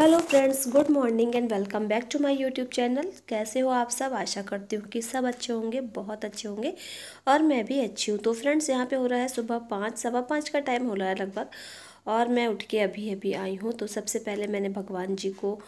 hello friends good morning and welcome back to my YouTube channel कैसे हो आप सब आशा करती हूँ कि सब अच्छे होंगे बहुत अच्छे होंगे और मैं भी अच्छी हूँ तो फ्रेंड्स यहाँ पे हो रहा है सुबह पाँच सवा पाँच का टाइम हो रहा है लगभग और मैं उठ के अभी अभी आई हूँ तो सबसे पहले मैंने भगवान जी को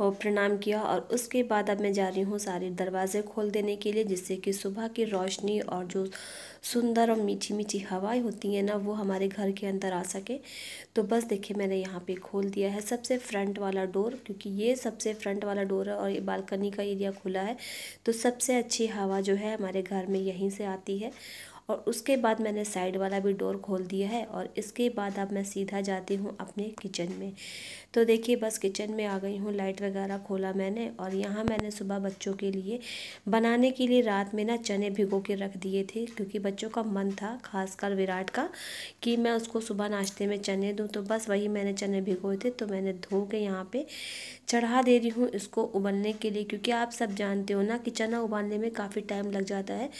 और प्रणाम किया और उसके बाद अब मैं जा रही हूँ सारे दरवाज़े खोल देने के लिए जिससे कि सुबह की रोशनी और जो सुंदर और मीठी मीठी हवाएं होती हैं ना वो हमारे घर के अंदर आ सके तो बस देखिए मैंने यहाँ पे खोल दिया है सबसे फ्रंट वाला डोर क्योंकि ये सबसे फ्रंट वाला डोर है और ये बालकनी का एरिया खुला है तो सबसे अच्छी हवा जो है हमारे घर में यहीं से आती है और उसके बाद मैंने साइड वाला भी डोर खोल दिया है और इसके बाद अब मैं सीधा जाती हूँ अपने किचन में तो देखिए बस किचन में आ गई हूँ लाइट वगैरह खोला मैंने और यहाँ मैंने सुबह बच्चों के लिए बनाने के लिए रात में ना चने भिगो के रख दिए थे क्योंकि बच्चों का मन था खासकर विराट का कि मैं उसको सुबह नाश्ते में चने दूँ तो बस वही मैंने चने भिगोए थे तो मैंने धो के यहाँ पर चढ़ा दे रही हूँ इसको उबलने के लिए क्योंकि आप सब जानते हो ना कि चना उबालने में काफ़ी टाइम लग जाता है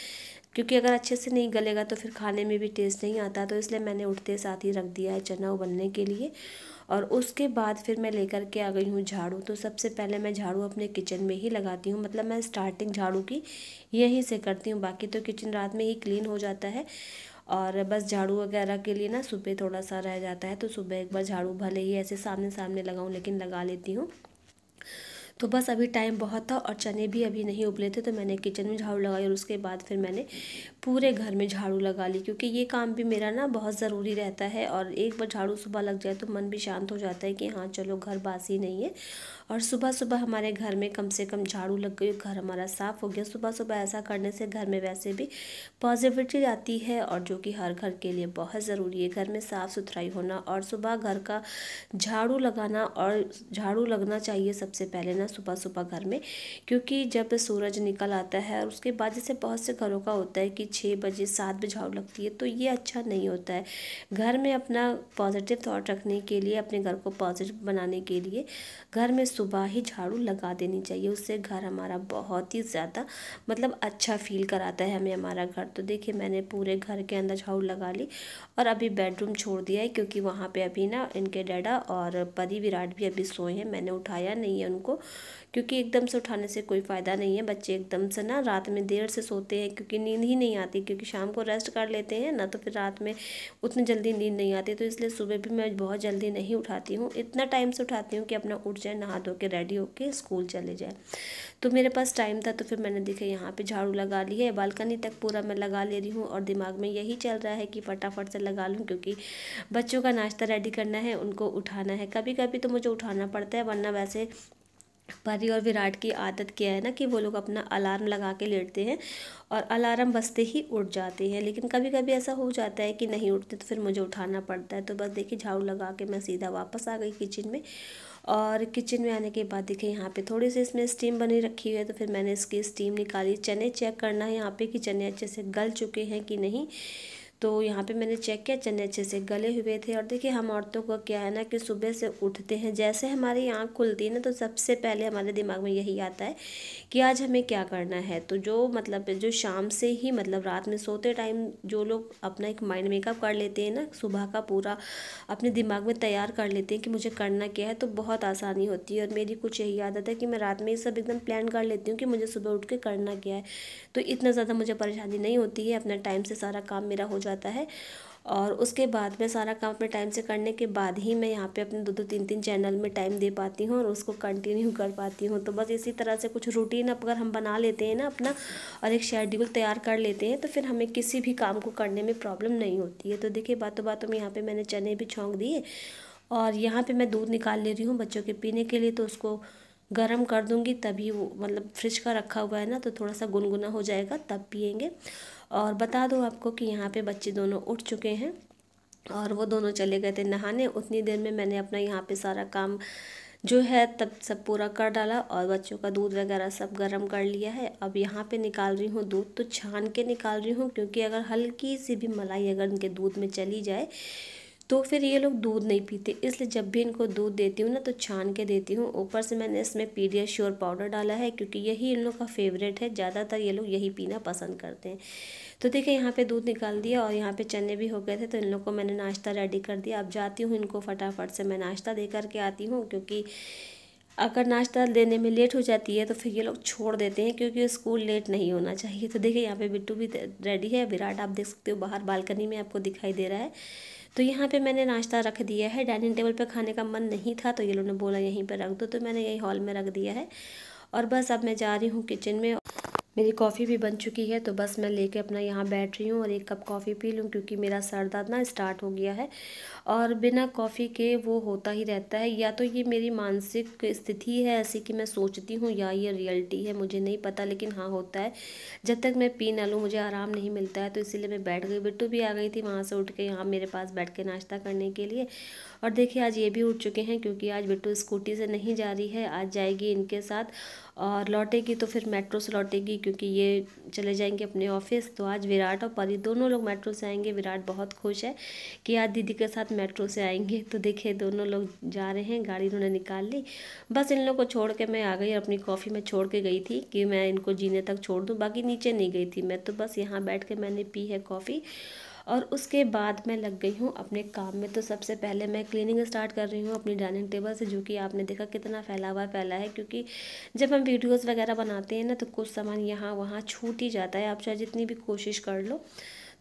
क्योंकि अगर अच्छे से नहीं गलेगा तो फिर खाने में भी टेस्ट नहीं आता तो इसलिए मैंने उठते साथ ही रख दिया है चना उबलने के लिए और उसके बाद फिर मैं लेकर के आ गई हूँ झाड़ू तो सबसे पहले मैं झाड़ू अपने किचन में ही लगाती हूँ मतलब मैं स्टार्टिंग झाड़ू की यहीं से करती हूँ बाकी तो किचन रात में ही क्लीन हो जाता है और बस झाड़ू वगैरह के लिए ना सुबह थोड़ा सा रह जाता है तो सुबह एक बार झाड़ू भले ही ऐसे सामने सामने लगाऊँ लेकिन लगा लेती हूँ तो बस अभी टाइम बहुत था और चने भी अभी नहीं उबले थे तो मैंने किचन में झाड़ू लगाई और उसके बाद फिर मैंने पूरे घर में झाड़ू लगा ली क्योंकि ये काम भी मेरा ना बहुत ज़रूरी रहता है और एक बार झाड़ू सुबह लग जाए तो मन भी शांत हो जाता है कि हाँ चलो घर बासी नहीं है और सुबह सुबह हमारे घर में कम से कम झाड़ू लग गई घर हमारा साफ़ हो गया सुबह सुबह ऐसा करने से घर में वैसे भी पॉजिटिविटी आती है और जो कि हर घर के लिए बहुत ज़रूरी है घर में साफ़ सुथराई होना और सुबह घर का झाड़ू लगाना और झाड़ू लगना चाहिए सबसे पहले ना सुबह सुबह घर में क्योंकि जब सूरज निकल आता है और उसके बाद जैसे बहुत से घरों का होता है कि छः बजे सात बजे झाड़ू लगती है तो ये अच्छा नहीं होता है घर में अपना पॉजिटिव थाट रखने के लिए अपने घर को पॉजिटिव बनाने के लिए घर में सुबह ही झाड़ू लगा देनी चाहिए उससे घर हमारा बहुत ही ज़्यादा मतलब अच्छा फील कराता है हमें हमारा घर तो देखिए मैंने पूरे घर के अंदर झाड़ू लगा ली और अभी बेडरूम छोड़ दिया है क्योंकि वहाँ पे अभी ना इनके डैडा और परी विराट भी अभी सोए हैं मैंने उठाया नहीं है उनको क्योंकि एकदम से उठाने से कोई फ़ायदा नहीं है बच्चे एकदम से ना रात में देर से सोते हैं क्योंकि नींद ही नहीं आती क्योंकि शाम को रेस्ट कर लेते हैं ना तो फिर रात में उतनी जल्दी नींद नहीं आती तो इसलिए सुबह भी मैं बहुत जल्दी नहीं उठाती हूँ इतना टाइम से उठाती हूँ कि अपना उठ जाए नहा धो के रेडी होकर स्कूल चले जाए तो मेरे पास टाइम था तो फिर मैंने देखे यहाँ पर झाड़ू लगा ली है बालकनी तक पूरा मैं लगा ले रही हूँ और दिमाग में यही चल रहा है कि फटाफट से लगा लूँ क्योंकि बच्चों का नाश्ता रेडी करना है उनको उठाना है कभी कभी तो मुझे उठाना पड़ता है वरना वैसे परी और विराट की आदत क्या है ना कि वो लोग अपना अलार्म लगा के लेटते हैं और अलार्म बजते ही उठ जाते हैं लेकिन कभी कभी ऐसा हो जाता है कि नहीं उठते तो फिर मुझे उठाना पड़ता है तो बस देखिए झाड़ू लगा के मैं सीधा वापस आ गई किचन में और किचन में आने के बाद देखिए यहाँ पे थोड़ी सी इसमें स्टीम बनी रखी है तो फिर मैंने इसकी स्टीम निकाली चने चेक करना है यहाँ पर कि चने अच्छे से गल चुके हैं कि नहीं तो यहाँ पे मैंने चेक किया चने अच्छे से गले हुए थे और देखिए हम औरतों का क्या है ना कि सुबह से उठते हैं जैसे हमारी आँख खुलती है ना तो सबसे पहले हमारे दिमाग में यही आता है कि आज हमें क्या करना है तो जो मतलब जो शाम से ही मतलब रात में सोते टाइम जो लोग अपना एक माइंड मेकअप कर लेते हैं ना सुबह का पूरा अपने दिमाग में तैयार कर लेते हैं कि मुझे करना क्या है तो बहुत आसानी होती है और मेरी कुछ यही आदत है कि मैं रात में ये सब एकदम प्लान कर लेती हूँ कि मुझे सुबह उठ के करना क्या है तो इतना ज़्यादा मुझे परेशानी नहीं होती है अपना टाइम से सारा काम मेरा हो जाता जाता है और उसके बाद मैं सारा काम अपने टाइम से करने के बाद ही मैं यहाँ पे अपने दो दो तीन तीन चैनल में टाइम दे पाती हूँ और उसको कंटिन्यू कर पाती हूँ तो बस इसी तरह से कुछ रूटीन अगर हम बना लेते हैं ना अपना और एक शेड्यूल तैयार कर लेते हैं तो फिर हमें किसी भी काम को करने में प्रॉब्लम नहीं होती है तो देखिए बातों बातों में यहाँ पर मैंने चने भी छोंक दिए और यहाँ पर मैं दूध निकाल ले रही हूँ बच्चों के पीने के लिए तो उसको गर्म कर दूंगी तभी वो मतलब फ्रिज का रखा हुआ है ना तो थोड़ा सा गुनगुना हो जाएगा तब पियेंगे और बता दो आपको कि यहाँ पे बच्चे दोनों उठ चुके हैं और वो दोनों चले गए थे नहाने उतनी देर में मैंने अपना यहाँ पे सारा काम जो है तब सब पूरा कर डाला और बच्चों का दूध वगैरह सब गर्म कर लिया है अब यहाँ पे निकाल रही हूँ दूध तो छान के निकाल रही हूँ क्योंकि अगर हल्की सी भी मलाई अगर इनके दूध में चली जाए तो फिर ये लोग दूध नहीं पीते इसलिए जब भी इनको दूध देती हूँ ना तो छान के देती हूँ ऊपर से मैंने इसमें पीडिया श्योर पाउडर डाला है क्योंकि यही इन लोग का फेवरेट है ज़्यादातर ये लोग यही पीना पसंद करते हैं तो देखिए यहाँ पे दूध निकाल दिया और यहाँ पे चने भी हो गए थे तो इन लोग को मैंने नाश्ता रेडी कर दिया अब जाती हूँ इनको फटाफट से मैं नाश्ता दे करके आती हूँ क्योंकि अगर नाश्ता देने में लेट हो जाती है तो फिर ये लोग छोड़ देते हैं क्योंकि स्कूल लेट नहीं होना चाहिए तो देखिए यहाँ पे बिट्टू भी रेडी है विराट आप देख सकते हो बाहर बालकनी में आपको दिखाई दे रहा है तो यहाँ पे मैंने नाश्ता रख दिया है डाइनिंग टेबल पे खाने का मन नहीं था तो ये लोग ने बोला यहीं पर रख दो तो मैंने यही हॉल में रख दिया है और बस अब मैं जा रही हूँ किचन में मेरी कॉफ़ी भी बन चुकी है तो बस मैं लेके अपना यहाँ बैठ रही हूँ और एक कप कॉफ़ी पी लूँ क्योंकि मेरा सर दर्द ना स्टार्ट हो गया है और बिना कॉफ़ी के वो होता ही रहता है या तो ये मेरी मानसिक स्थिति है ऐसी कि मैं सोचती हूँ या ये रियलिटी है मुझे नहीं पता लेकिन हाँ होता है जब तक मैं पी ना लूँ मुझे आराम नहीं मिलता है तो इसीलिए मैं बैठ गई बिट्टू भी आ गई थी वहाँ से उठ के यहाँ मेरे पास बैठ के नाश्ता करने के लिए और देखिए आज ये भी उठ चुके हैं क्योंकि आज बिट्टू स्कूटी से नहीं जा रही है आज जाएगी इनके साथ और लौटेगी तो फिर मेट्रो से लौटेगी क्योंकि ये चले जाएंगे अपने ऑफिस तो आज विराट और परी दोनों लोग मेट्रो से आएंगे विराट बहुत खुश है कि आज दीदी के साथ मेट्रो से आएंगे तो देखे दोनों लोग जा रहे हैं गाड़ी उन्होंने निकाल ली बस इन लोग को छोड़ के मैं आ गई और अपनी कॉफ़ी में छोड़ के गई थी कि मैं इनको जीने तक छोड़ दूँ बाकी नीचे नहीं गई थी मैं तो बस यहाँ बैठ के मैंने पी है कॉफ़ी और उसके बाद मैं लग गई हूँ अपने काम में तो सबसे पहले मैं क्लीनिंग स्टार्ट कर रही हूँ अपनी डाइनिंग टेबल से जो कि आपने देखा कितना फैला हुआ फैला है क्योंकि जब हम वीडियोस वगैरह बनाते हैं ना तो कुछ सामान यहाँ वहाँ छूट ही जाता है आप चाहे जितनी भी कोशिश कर लो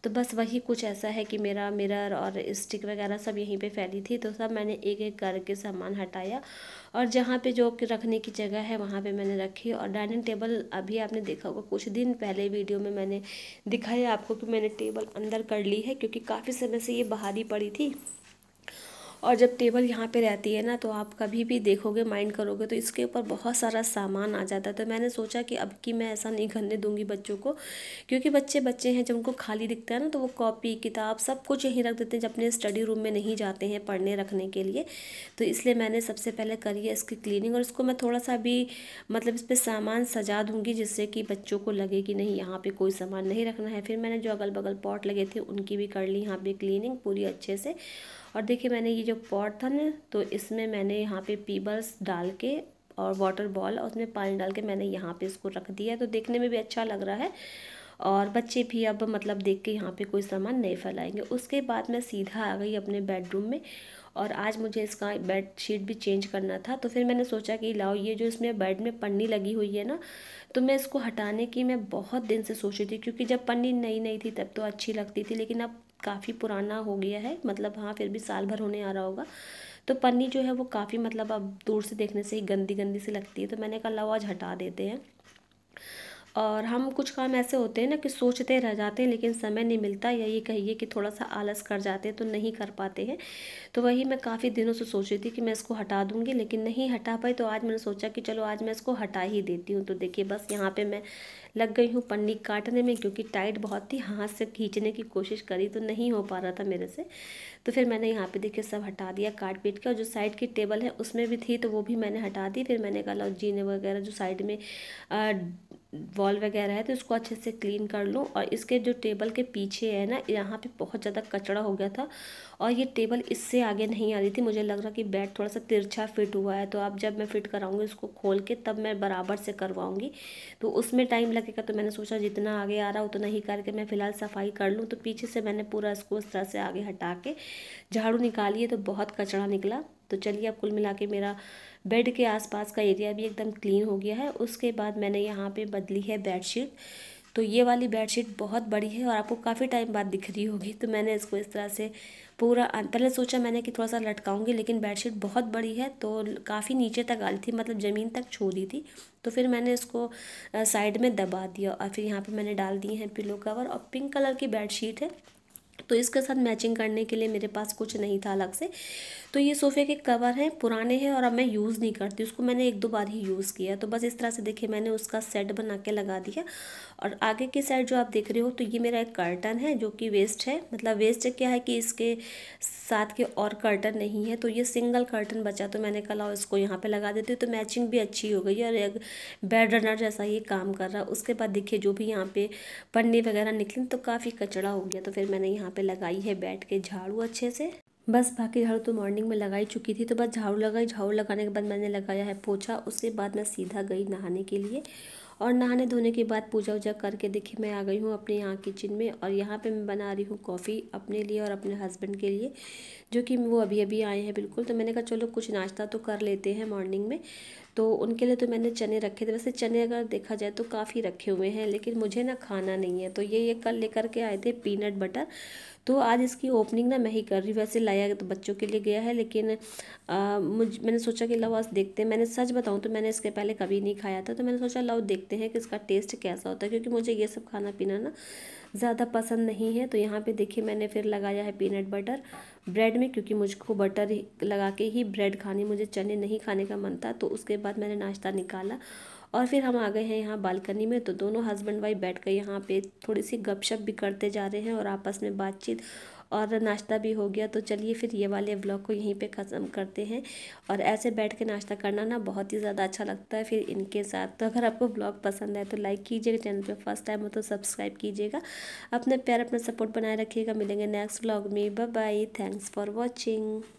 तो बस वही कुछ ऐसा है कि मेरा मिरर और स्टिक वगैरह सब यहीं पे फैली थी तो सब मैंने एक एक करके सामान हटाया और जहाँ पे जो रखने की जगह है वहाँ पे मैंने रखी और डाइनिंग टेबल अभी आपने देखा होगा कुछ दिन पहले वीडियो में मैंने दिखाया आपको कि मैंने टेबल अंदर कर ली है क्योंकि काफ़ी समय से ये बाहर ही पड़ी थी और जब टेबल यहाँ पे रहती है ना तो आप कभी भी देखोगे माइंड करोगे तो इसके ऊपर बहुत सारा सामान आ जाता है तो मैंने सोचा कि अब की मैं ऐसा नहीं करने दूंगी बच्चों को क्योंकि बच्चे बच्चे हैं जब उनको खाली दिखता है ना तो वो कॉपी किताब सब कुछ यहीं रख देते हैं जब अपने स्टडी रूम में नहीं जाते हैं पढ़ने रखने के लिए तो इसलिए मैंने सबसे पहले करी है इसकी क्लीनिंग और इसको मैं थोड़ा सा भी मतलब इस पर सामान सजा दूँगी जिससे कि बच्चों को लगे कि नहीं यहाँ पर कोई सामान नहीं रखना है फिर मैंने जो अगल बगल पॉट लगे थे उनकी भी कर ली यहाँ पर क्लीनिंग पूरी अच्छे से और देखिए मैंने ये जो पॉट था ना तो इसमें मैंने यहाँ पे पीबल्स डाल के और वाटर बॉल और उसमें पानी डाल के मैंने यहाँ पे इसको रख दिया है तो देखने में भी अच्छा लग रहा है और बच्चे भी अब मतलब देख के यहाँ पे कोई सामान नहीं फैलाएंगे उसके बाद मैं सीधा आ गई अपने बेडरूम में और आज मुझे इसका बेड शीट भी चेंज करना था तो फिर मैंने सोचा कि लाओ ये जो इसमें बेड में पन्नी लगी हुई है ना तो मैं इसको हटाने की मैं बहुत दिन से सोच रही थी क्योंकि जब पन्नी नई नई थी तब तो अच्छी लगती थी लेकिन अब काफ़ी पुराना हो गया है मतलब हाँ फिर भी साल भर होने आ रहा होगा तो पन्नी जो है वो काफ़ी मतलब अब दूर से देखने से ही गंदी गंदी सी लगती है तो मैंने कहा लाओ आज हटा देते हैं और हम कुछ काम ऐसे होते हैं ना कि सोचते रह जाते हैं लेकिन समय नहीं मिलता या ये कहिए कि थोड़ा सा आलस कर जाते हैं तो नहीं कर पाते हैं तो वही मैं काफ़ी दिनों से सोच रही थी कि मैं इसको हटा दूँगी लेकिन नहीं हटा पाई तो आज मैंने सोचा कि चलो आज मैं इसको हटा ही देती हूँ तो देखिए बस यहाँ पर मैं लग गई हूँ पन्नी काटने में क्योंकि टाइट बहुत थी हाथ से खींचने की कोशिश करी तो नहीं हो पा रहा था मेरे से तो फिर मैंने यहाँ पर देखिए सब हटा दिया काट पीट के और जो साइड की टेबल है उसमें भी थी तो वो भी मैंने हटा दी फिर मैंने कहा लो जीने वगैरह जो साइड में वॉल वगैरह है तो इसको अच्छे से क्लीन कर लूँ और इसके जो टेबल के पीछे है ना यहाँ पे बहुत ज़्यादा कचड़ा हो गया था और ये टेबल इससे आगे नहीं आ रही थी मुझे लग रहा कि बेड थोड़ा सा तिरछा फिट हुआ है तो अब जब मैं फ़िट कराऊँगी इसको खोल के तब मैं बराबर से करवाऊँगी तो उसमें टाइम लगेगा तो मैंने सोचा जितना आगे आ रहा उतना ही करके मैं फ़िलहाल सफाई कर लूँ तो पीछे से मैंने पूरा इसको इस तरह से आगे हटा के झाड़ू निकाली तो बहुत कचड़ा निकला तो चलिए अब कुल मिला के मेरा बेड के आसपास का एरिया भी एकदम क्लीन हो गया है उसके बाद मैंने यहाँ पे बदली है बेडशीट तो ये वाली बेडशीट बहुत बड़ी है और आपको काफ़ी टाइम बाद दिख रही होगी तो मैंने इसको इस तरह से पूरा अं-, पहले सोचा मैंने कि थोड़ा सा लटकाऊंगी लेकिन बेडशीट बहुत बड़ी है तो काफ़ी नीचे तक आ थी मतलब ज़मीन तक छो रही थी तो फिर मैंने इसको साइड में दबा दिया और फिर यहाँ पर मैंने डाल दिए हैं पिलो कवर और पिंक कलर की बेड है तो इसके साथ मैचिंग करने के लिए मेरे पास कुछ नहीं था अलग से तो ये सोफ़े के कवर हैं पुराने हैं और अब मैं यूज़ नहीं करती उसको मैंने एक दो बार ही यूज़ किया तो बस इस तरह से देखिए मैंने उसका सेट बना के लगा दिया और आगे की साइड जो आप देख रहे हो तो ये मेरा एक कर्टन है जो कि वेस्ट है मतलब वेस्ट क्या है कि इसके साथ के और कर्टन नहीं है तो ये सिंगल कर्टन बचा तो मैंने कल और इसको यहाँ पर लगा देती हूँ तो मैचिंग भी अच्छी हो गई और एक बेड रनर जैसा ये काम कर रहा उसके बाद देखिए जो भी यहाँ पर पन्ने वगैरह निकले तो काफ़ी कचड़ा हो गया तो फिर मैंने यहाँ यहाँ पे लगाई है बैठ के झाड़ू अच्छे से बस बाकी झाड़ू तो मॉर्निंग में लगाई चुकी थी तो बस झाड़ू लगाई झाड़ू लगाने के बाद मैंने लगाया है पोछा उसके बाद मैं सीधा गई नहाने के लिए और नहाने धोने के बाद पूजा वूजा करके देखिए मैं आ गई हूँ अपने यहाँ किचन में और यहाँ पे मैं बना रही हूँ कॉफ़ी अपने लिए और अपने हस्बैंड के लिए जो कि वो अभी अभी आए हैं बिल्कुल तो मैंने कहा चलो कुछ नाश्ता तो कर लेते हैं मॉर्निंग में तो उनके लिए तो मैंने चने रखे थे वैसे चने अगर देखा जाए तो काफ़ी रखे हुए हैं लेकिन मुझे ना खाना नहीं है तो ये ये कल लेकर के आए थे पीनट बटर तो आज इसकी ओपनिंग ना मैं ही कर रही हूँ वैसे लाया तो बच्चों के लिए गया है लेकिन मुझ मैंने सोचा कि लाओ आज देखते हैं मैंने सच बताऊँ तो मैंने इसके पहले कभी नहीं खाया था तो मैंने सोचा लव देखते हैं कि इसका टेस्ट कैसा होता है क्योंकि मुझे ये सब खाना पीना ना ज़्यादा पसंद नहीं है तो यहाँ पे देखिए मैंने फिर लगाया है पीनट बटर ब्रेड में क्योंकि मुझको बटर लगा के ही ब्रेड खानी मुझे चने नहीं खाने का मन था तो उसके बाद मैंने नाश्ता निकाला और फिर हम आ गए हैं यहाँ बालकनी में तो दोनों हस्बैंड वाइफ बैठ कर यहाँ पे थोड़ी सी गपशप भी करते जा रहे हैं और आपस में बातचीत और नाश्ता भी हो गया तो चलिए फिर ये वाले ब्लॉग को यहीं पे ख़त्म करते हैं और ऐसे बैठ के नाश्ता करना ना बहुत ही ज़्यादा अच्छा लगता है फिर इनके साथ तो अगर आपको ब्लॉग पसंद आए तो लाइक कीजिएगा चैनल पे फर्स्ट टाइम हो तो सब्सक्राइब कीजिएगा अपने प्यार अपना सपोर्ट बनाए रखिएगा मिलेंगे नेक्स्ट ब्लॉग में bye bye thanks for watching